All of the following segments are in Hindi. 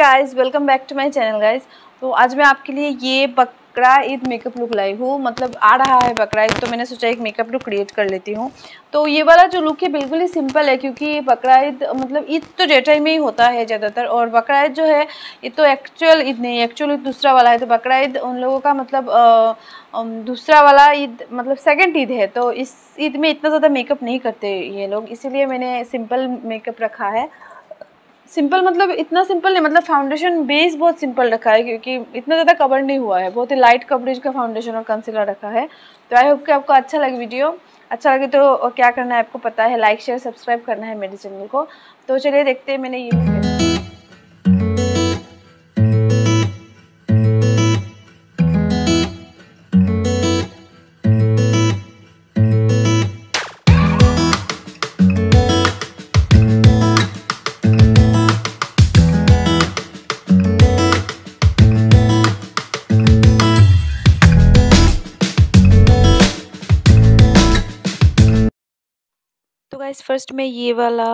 Guys welcome back to my channel guys तो आज मैं आपके लिए ये बकरा ईद मेकअप लुक लाई हूँ मतलब आ रहा है बकरा ईद तो मैंने सोचा एक मेकअप लुक क्रिएट कर लेती हूँ तो ये वाला जो लुक है बिल्कुल ही सिंपल है क्योंकि बकरा ईद मतलब ईद तो डे टाइम में ही होता है ज़्यादातर और बकरा ईद जो है ये तो एक्चुअल ईद नहीं एक्चुअल ईद दूसरा वाला है तो बकरा ईद उन लोगों का मतलब दूसरा वाला ईद मतलब सेकेंड ईद है तो इस ईद में इतना ज़्यादा मेकअप नहीं करते ये लोग इसीलिए मैंने सिंपल मेकअप रखा है सिंपल मतलब इतना सिंपल नहीं मतलब फाउंडेशन बेस बहुत सिंपल रखा है क्योंकि इतना ज़्यादा कवर नहीं हुआ है बहुत ही लाइट कवरेज का फाउंडेशन और कंसीलर रखा है तो आई होप कि आपको अच्छा लगे वीडियो अच्छा लगे तो क्या करना है आपको पता है लाइक शेयर सब्सक्राइब करना है मेरे चैनल को तो चलिए देखते हैं मैंने ये गाइस फर्स्ट मैं ये वाला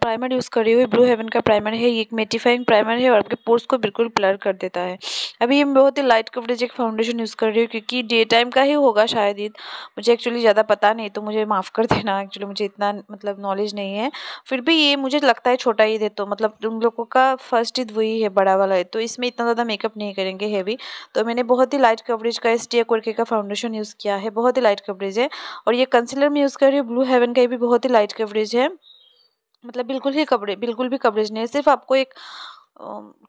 प्राइमर यूज़ कर रही हूँ ब्लू हेवन का प्राइमर है ये एक मेटिफाइंग प्राइमर है और आपके पोर्स को बिल्कुल ब्लर कर देता है अभी मैं बहुत ही लाइट कवरेज एक फाउंडेशन यूज़ कर रही हूँ क्योंकि डे टाइम का ही होगा शायद ईद मुझे एक्चुअली ज़्यादा पता नहीं तो मुझे माफ़ कर देना एक्चुअली मुझे इतना मतलब नॉलेज नहीं है फिर भी ये मुझे लगता है छोटा ही दे तो मतलब उन लोगों का फर्स्ट ईद वही है बड़ा वाला है तो इसमें इतना ज़्यादा मेकअप नहीं करेंगे हैवी तो मैंने बहुत ही लाइट कवरेज का एस टी का फाउंडेशन यूज़ किया है बहुत ही लाइट कवरेज है और ये कंसिलर मैं यूज़ कर रही हूँ ब्लू हेवन का भी बहुत ही लाइट वाइड कवरेज है मतलब बिल्कुल ही कवरेज बिल्कुल भी कवरेज नहीं है सिर्फ आपको एक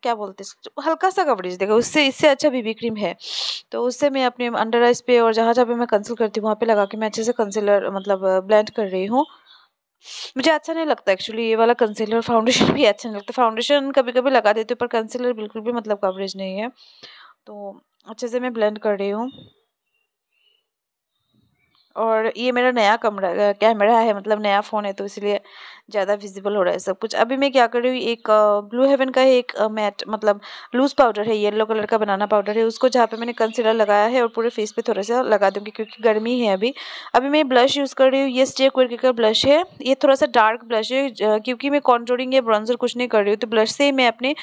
क्या बोलते हैं हल्का सा कवरेज देगा उससे इससे अच्छा बीबी क्रीम है तो उससे मैं अपने अंडर आइज पे और जहाँ जहाँ पे मैं कंसिल करती हूँ वहाँ पे लगा के मैं अच्छे से कंसेलर मतलब ब्लेंड कर रही हूँ मुझे अच्छा नहीं लगता एक्चुअली ये वाला कंसीलर फाउंडेशन भी अच्छा नहीं लगता फाउंडेशन कभी कभी लगा देते हो पर कंसीलर बिल्कुल भी मतलब कवरेज नहीं है तो अच्छे से मैं ब्लेंड कर रही हूँ और ये मेरा नया कमरा कैमरा है मतलब नया फ़ोन है तो इसलिए ज़्यादा विजिबल हो रहा है सब कुछ अभी मैं क्या कर रही हूँ एक ब्लू हेवन का एक मैट मतलब लूज़ पाउडर है येलो कलर का बनाना पाउडर है उसको जहाँ पे मैंने कंसीलर लगाया है और पूरे फेस पे थोड़ा सा लगा दूँगी क्योंकि गर्मी है अभी अभी मैं ब्लश यूज़ कर रही हूँ ये स्टे क्वर्की का ब्लश है ये थोड़ा सा डार्क ब्लश है क्योंकि मैं कॉन्ट्रोरिंग या ब्रॉन्जर कुछ नहीं कर रही हूँ तो ब्लश से ही मैं अपने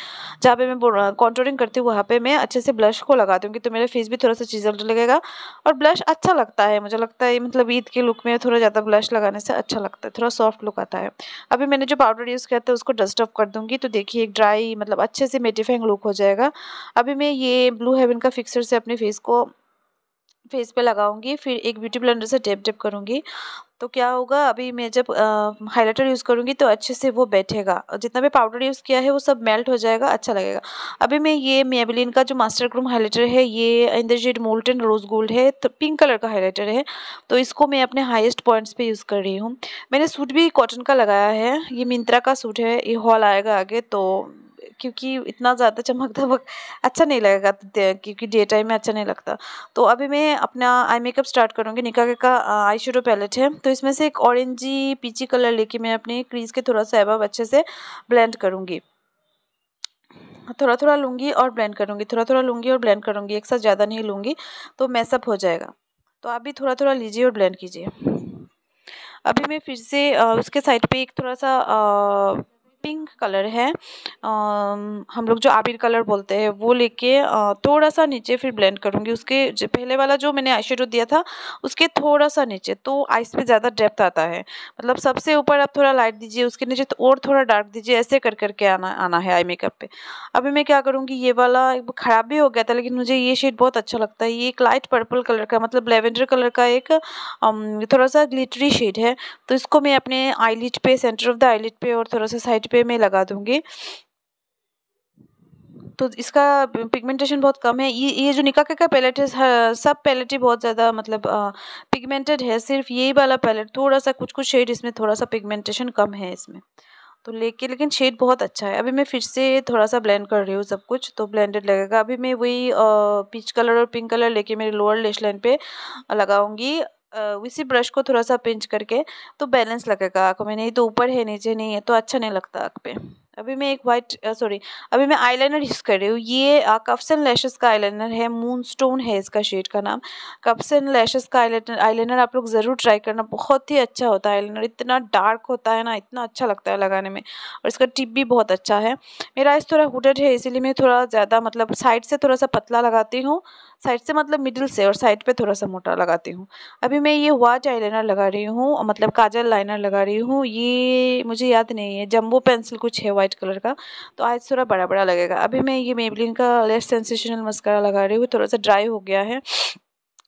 जहाँ पे मैं कॉन्ट्रोरिंग करती हूँ वहाँ पर मैं अच्छे से ब्लश को लगा दूँगी तो मेरा फेस भी थोड़ा सा चीजल लगेगा और ब्लश अच्छा लगता है मुझे लगता है मतलब ईद के लुक में थोड़ा ज़्यादा ब्लश लगाने से अच्छा लगता है थोड़ा सॉफ्ट लुक आता है अभी मैंने जो पाउडर यूज़ किया था उसको डस्ट ऑफ कर दूंगी तो देखिए एक ड्राई मतलब अच्छे से मेटिफाइंग लुक हो जाएगा अभी मैं ये ब्लू हेवन का फिक्सर से अपने फेस को फेस पे लगाऊंगी फिर एक ब्यूटी ब्लेंडर से टेप टेप करूंगी तो क्या होगा अभी मैं जब हाइलाइटर यूज़ करूँगी तो अच्छे से वो बैठेगा जितना भी पाउडर यूज़ किया है वो सब मेल्ट हो जाएगा अच्छा लगेगा अभी मैं ये मेबलिन का जो मास्टर ग्रूम हाइलाइटर है ये इंद्रजीट मोल्टन रोज़ गोल्ड है तो पिंक कलर का हाइलाइटर है तो इसको मैं अपने हाइस्ट पॉइंट्स पर यूज़ कर रही हूँ मैंने सूट भी कॉटन का लगाया है ये मिंत्रा का सूट है ये हॉल आएगा आगे तो क्योंकि इतना ज़्यादा चमक धमक अच्छा नहीं लगेगा क्योंकि डे टाइम में अच्छा नहीं लगता तो अभी मैं अपना आई मेकअप स्टार्ट करूँगी निका का आई शेडो पैलेट है तो इसमें से एक ऑरेंजी पीची कलर लेके मैं अपने क्रीज़ के थोड़ा सा एबब अच्छे से ब्लेंड करूँगी थोड़ा थोड़ा लूँगी और ब्लेंड करूँगी थोड़ा थोड़ा लूँगी और ब्लेंड करूँगी एक साथ ज़्यादा नहीं लूँगी तो मैसअप हो जाएगा तो आप भी थोड़ा थोड़ा लीजिए और ब्लेंड कीजिए अभी मैं फिर से उसके साइड पे एक थोड़ा सा पिंक कलर है आ, हम लोग जो आबिर कलर बोलते हैं वो लेके थोड़ा सा नीचे फिर ब्लेंड करूँगी उसके पहले वाला जो मैंने आई दिया था उसके थोड़ा सा नीचे तो आइस पे ज़्यादा डेप्थ आता है मतलब सबसे ऊपर आप थोड़ा लाइट दीजिए उसके नीचे तो और थोड़ा डार्क दीजिए ऐसे कर करके आना आना है आई मेकअप पे अभी मैं क्या करूँगी ये वाला ख़राब भी हो गया था लेकिन मुझे ये शेड बहुत अच्छा लगता है ये एक लाइट पर्पल कलर का मतलब लेवेंडर कलर का एक थोड़ा सा ग्लिटरी शेड है तो इसको मैं अपने आईलिट पे सेंटर ऑफ द आईलिट पे और थोड़ा सा साइड पे मैं लगा दूंगी तो इसका पिगमेंटेशन बहुत कम है ये ये जो निका का पैलेट है सब पैलेट ही बहुत ज़्यादा मतलब पिगमेंटेड है सिर्फ ये वाला पैलेट थोड़ा सा कुछ कुछ शेड इसमें थोड़ा सा पिगमेंटेशन कम है इसमें तो लेके लेकिन शेड बहुत अच्छा है अभी मैं फिर से थोड़ा सा ब्लेंड कर रही हूँ सब कुछ तो ब्लेंडेड लगेगा अभी मैं वही पीच कलर और पिंक कलर लेके मेरे लोअर लेश लाइन पे लगाऊंगी इसी ब्रश को थोड़ा सा पिंच करके तो बैलेंस लगेगा आँख में नहीं तो ऊपर है नीचे नहीं है तो अच्छा नहीं लगता आँख पे अभी मैं एक वाइट सॉरी अभी मैं आईलाइनर यूज़ कर रही हूँ ये कप्सन लैशेस का आईलाइनर है मून स्टोन है इसका शेड का नाम कप्सन लैशेस का आईलाइनर आईलाइनर आप लोग ज़रूर ट्राई करना बहुत ही अच्छा होता है आईलाइनर इतना डार्क होता है ना इतना अच्छा लगता है लगाने में और इसका टिप भी बहुत अच्छा है मेरा आइज थोड़ा हुडेड है इसीलिए मैं थोड़ा ज़्यादा मतलब साइड से थोड़ा सा पतला लगाती हूँ साइड से मतलब मिडिल से और साइड पे थोड़ा सा मोटा लगाती हूँ अभी मैं ये वाच लाइनर लगा रही हूँ मतलब काजल लाइनर लगा रही हूँ ये मुझे याद नहीं है जम्बो पेंसिल कुछ है वाइट कलर का तो आज थोड़ा बड़ा बड़ा लगेगा अभी मैं ये मेबलिन का लेस सेंसेशनल मस्कारा लगा रही हूँ थोड़ा सा ड्राई हो गया है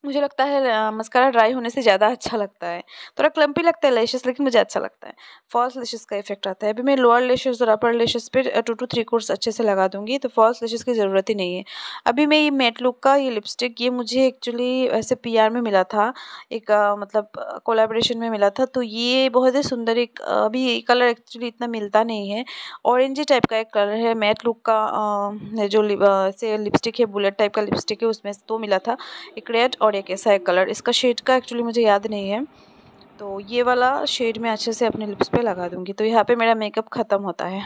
मुझे लगता है मस्कारा ड्राई होने से ज़्यादा अच्छा लगता है थोड़ा क्लम्पी लगता है लेशेस लेकिन मुझे अच्छा लगता है फॉल्स लेशेस का इफेक्ट आता है अभी मैं लोअर लेशेस और अपर लेशेस पे टू टू थ्री कोर्स अच्छे से लगा दूंगी तो फॉल्स लेशेस की ज़रूरत ही नहीं है अभी मैं ये मेट लुक का ये लिपस्टिक ये मुझे एक्चुअली ऐसे पी में मिला था एक आ, मतलब कोलाब्रेशन में मिला था तो ये बहुत ही सुंदर एक अभी ये कलर एक्चुअली इतना मिलता नहीं है ऑरेंजी टाइप का एक कलर है मेट लुक का जो ऐसे लिपस्टिक है बुलेट टाइप का लिपस्टिक है उसमें तो मिला था एक रेड और और एक ऐसा है कलर इसका शेड का एक्चुअली मुझे याद नहीं है तो ये वाला शेड मैं अच्छे से अपने लिप्स पे लगा दूंगी तो यहाँ पे मेरा मेकअप ख़त्म होता है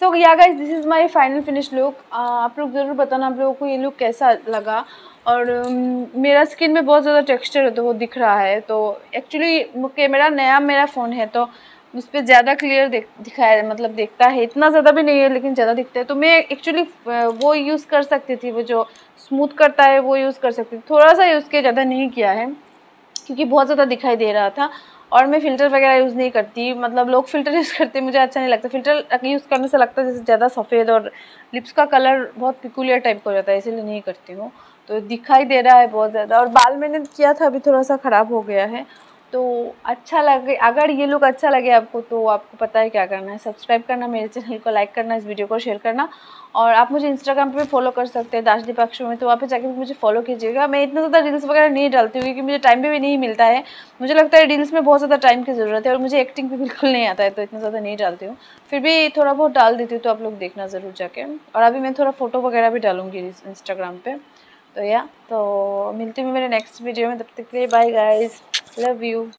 so yeah guys this is my final finish look आप लोग ज़रूर बताना आप लोगों को ये लुक कैसा लगा और um, मेरा स्किन में बहुत ज़्यादा टेक्स्चर है तो वो दिख रहा है तो एक्चुअली कैमरा नया मेरा फ़ोन है तो उस पर ज़्यादा क्लियर देख दिखाया मतलब देखता है इतना ज़्यादा भी नहीं है लेकिन ज़्यादा दिखता है तो मैं एक्चुअली वो यूज़ कर सकती थी वो जो स्मूथ करता है वो यूज़ कर सकती थी थोड़ा सा यूज़ किया ज़्यादा नहीं किया है क्योंकि बहुत ज़्यादा दिखाई दे रहा था और मैं फ़िल्टर वगैरह यूज़ नहीं करती मतलब लोग फ़िल्टर यूज़ करते मुझे अच्छा नहीं लगता फ़िल्टर यूज़ करने से लगता है जैसे ज़्यादा सफ़ेद और लिप्स का कलर बहुत पिकुलर टाइप का हो जाता है इसीलिए नहीं करती हूँ तो दिखाई दे रहा है बहुत ज़्यादा और बाल मैंने किया था अभी थोड़ा सा ख़राब हो गया है तो अच्छा लगे अगर ये लुक अच्छा लगे आपको तो आपको पता है क्या करना है सब्सक्राइब करना मेरे चैनल को लाइक करना इस वीडियो को शेयर करना और आप मुझे इंस्टाग्राम पर भी फॉलो कर सकते हैं दाश दीपाक्ष में तो वहाँ पे जाकर भी मुझे फॉलो कीजिएगा मैं इतना ज़्यादा रील्स वगैरह नहीं डालती हूँ क्योंकि मुझे टाइम भी, भी नहीं मिलता है मुझे लगता है रील्स में बहुत ज़्यादा टाइम की ज़रूरत है और मुझे एक्टिंग भी बिल्कुल नहीं आता है तो इतना ज़्यादा नहीं डालती हूँ फिर भी थोड़ा बहुत डाल देती हूँ तो आप लोग देखना ज़रूर जाके और अभी मैं थोड़ा फ़ोटो वगैरह भी डालूँगी इंस्टाग्राम पर तो या तो मिलती हूँ मेरे नेक्स्ट वीडियो में तब तक के लिए बाय गाइज़ Love you.